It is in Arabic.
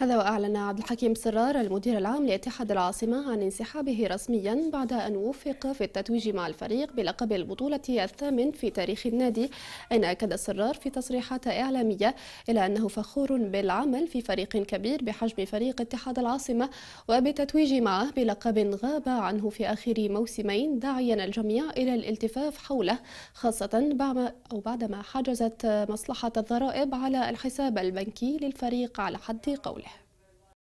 هذا وأعلن عبد الحكيم سرار المدير العام لاتحاد العاصمة عن انسحابه رسميا بعد أن وفق في التتويج مع الفريق بلقب البطولة الثامن في تاريخ النادي إن أكد سرار في تصريحات إعلامية إلى أنه فخور بالعمل في فريق كبير بحجم فريق اتحاد العاصمة وبتتويج معه بلقب غاب عنه في آخر موسمين داعيا الجميع إلى الالتفاف حوله خاصة بعدما حجزت مصلحة الضرائب على الحساب البنكي للفريق على حد قوله